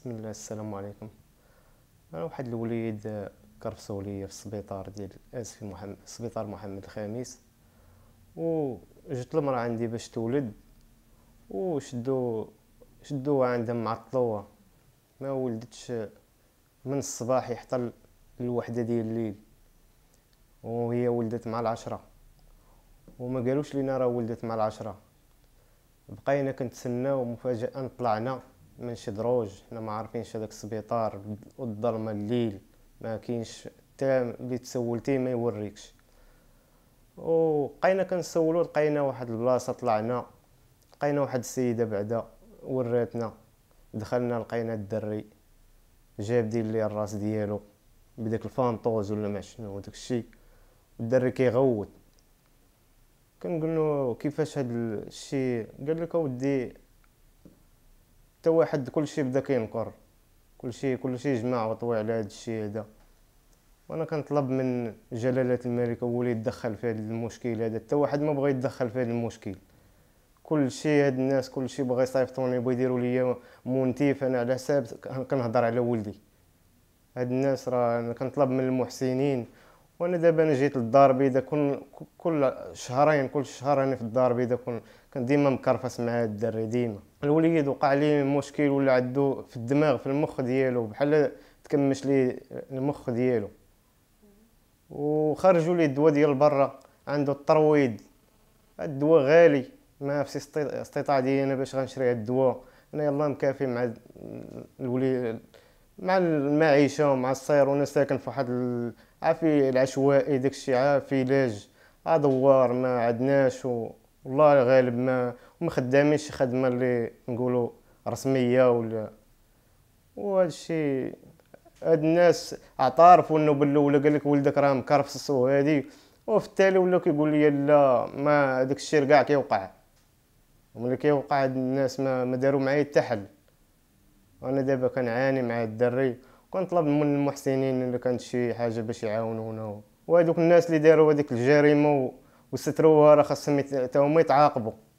بسم الله السلام عليكم انا واحد الوليد آه، كرفصوا ليا في السبيطار ديال اسفي محمد سبيطار محمد الخامس و جات المراه عندي باش تولد وشدو شدوها عندها معطلوها ما ولدتش من الصباح حتى الوحدة ديال الليل وهي ولدت مع العشرة وما قالوش لينا راه ولدت مع العشرة بقينا كنتسناو مفاجأة طلعنا من شي دروج حنا ما عارفينش هذاك السبيطار والظلمه الليل ما كاينش حتى اللي تسولتي ما يوريكش وبقينا كنسولو لقينا واحد البلاصه طلعنا لقينا واحد السيده بعدا وراتنا دخلنا لقينا الدري جاب دي ليه الراس ديالو بداك الفانطوز ولا ما شنو داك الشيء الدري كيغوت كنقول له كيفاش هاد الشيء قال لك اودي حتى واحد كلشي بدا كينكر كلشي كلشي جمع وطوي على هذا الشيء هذا وانا كنطلب من جلاله الملك هو اللي يتدخل في هذا المشكل هذا حتى واحد ما بغى يتدخل في هذا المشكل كلشي هاد الناس كلشي بغى يصيفطوني بغى يديروا ليا مونتيف انا على حساب كنهضر على ولدي هاد الناس راه انا كنطلب من المحسنين وانا دابا انا جيت للدار البيضاء كل كل شهرين كل شهر انا في الدار البيضاء كنت كان ديما مكرفس مع هاد الدري ديما الوليد وقع ليه مشكل ولا عندو في الدماغ في المخ ديالو بحال تكمش ليه المخ ديالو وخرجوا لي الدواء ديال برا عنده الترويد الدواء غالي ما في استطاع ديالي انا باش غنشري هاد الدواء انا يلا مكافي مع الوليد مع المعيشه ومع الصير وانا ساكن في واحد عافي العشوائي داكشي عافي لاج ادوار ما عندناش والله غالب ما وما خدامينش خدمه اللي نقولوا رسميه ولا وهذا الشيء هاد الناس اعترفوا انه بالاولى قال لك ولدك راه مكرفص وهادي وفي التالي ولاو كيقول لي لا ما داك الشيء كاع كيوقع وملي كيوقع هاد الناس ما, ما داروا معايا حتى حل وانا دابا كنعاني مع الدري وكنطلب من المحسنين اللي كانت شي حاجه باش يعاونونا وهذوك الناس اللي داروا هذيك الجريمه وستروها راه خاصهم حتى هما يتعاقبوا